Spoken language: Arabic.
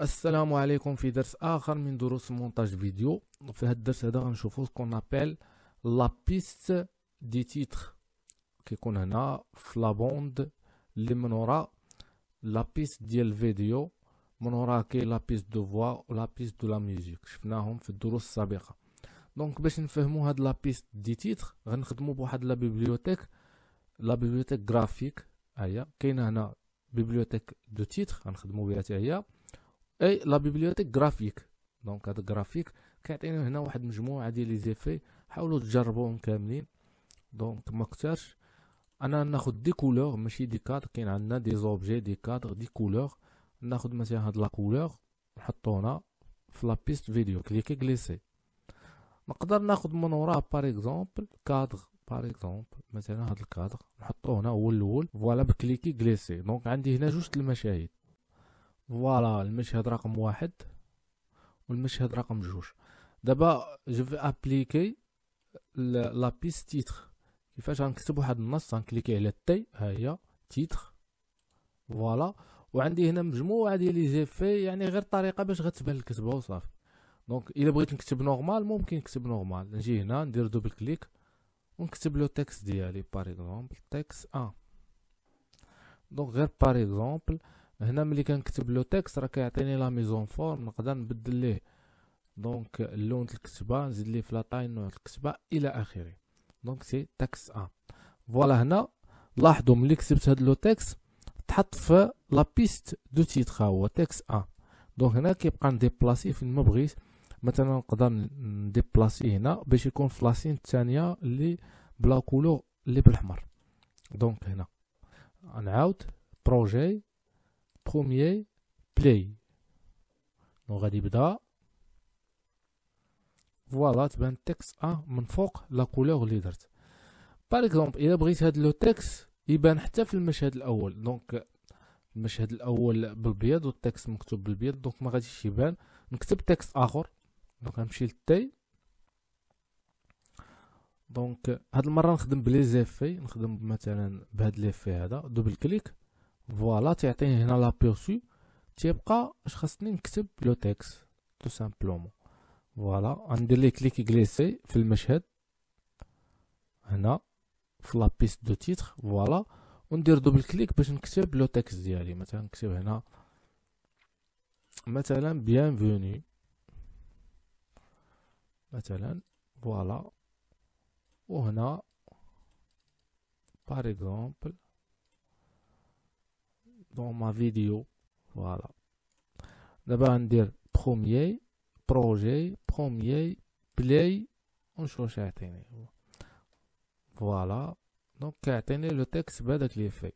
السلام عليكم في درس اخر من دروس مونتاج فيديو في هذا الدرس هذا غنشوفو سكون ابل لا بيست دي تيتر كيكون هنا في لا بوند اللي من ورا لا بيست ديال الفيديو من ورا كاين لا بيست دو فوا و لا بيست دو لا ميوزيك شفناهم في الدروس السابقه دونك باش نفهمو هاد لا بيست دي تيتر غنخدمو بواحد لا بيبليوتيك لا بيبليوتيك جرافيك هي كاينه هنا بيبليوتيك دو تيتر غنخدمو بها حتى هي اي لا بيبليوتيك جرافيك دونك هذا جرافيك كيعطينا هنا واحد مجموعه ديال لي زيفي حاولوا تجربوهم كاملين دونك ما كثرش انا ناخد دي كولور ماشي دي كادر كاين عندنا دي زوبجي دي كادر دي كولور ناخد مثلا هاد لا كولور نحطو هنا في بيست فيديو كليكي كليسي نقدر ناخد من وراه بار اكزومبل كادر بار اكزومبل مثلا هاد الكادر نحطو هنا هو الاول فوالا بكليكي كليسي دونك عندي هنا جوج المشاهد فوالا المشهد رقم واحد والمشهد رقم جوج دابا جو في ابليكي لا بيس تيتر كيفاش غنكتب واحد النص غنكليكي على تي ها هي تيتر فوالا وعندي هنا مجموعه ديال لي زيفي يعني غير طريقه باش غتبان الكتبه وصافي دونك الا بغيت نكتب نورمال ممكن نكتب نورمال نجي هنا ندير دوبل كليك ونكتب لو تيكست ديالي باغ اكزومبل تكست 1 دونك غير باغ اكزومبل هنا ملي كنكتب لو تيكست راه كيعطيني لا ميزون فورم نقدر نبدل ليه دونك اللون الكتبه نزيد ليه فلاطاين نوع الكتبه الى اخره دونك سي تاكس ا فوالا هنا لاحظوا ملي كتبت هاد لو تيكست تحط في لا بيست دو تيتر هو تيكس ا دونك هنا كيبقى نديبلاسي فين ما بغيت مثلا نقدر نديبلاسي هنا باش يكون في لاسين الثانيه اللي بلا كولور اللي بالاحمر دونك هنا نعاود بروجي بروميي بلاي دونك غادي يبدا فوالا تبان التكست ا من فوق لا كولور لي درت باغ اكزومبل الا بغيت هاد لو تكست يبان حتى في المشهد الاول دونك المشهد الاول بالبيض والتكست مكتوب بالبيض دونك ما غاديش يبان نكتب تكست اخر دونك غنمشي للتي دونك هاد المره نخدم بلي زيفي نخدم مثلا بهاد ليفي هذا دوبل كليك فوالا تيعطيني هنا لابيرسو تيبقى اش خاصني نكتب لو تيكست تو سامبلومون فوالا غندير ليه كليك غليسي في المشهد هنا في لابيس دو تيتر فوالا وندير دوبل كليك باش نكتب لو تيكست ديالي مثلا نكتب هنا مثلا بيان فوني مثلا فوالا وهنا بار اكزومبل dans ma vidéo voilà d'abord on dit premier projet premier play on cherche voilà donc le texte qui est fait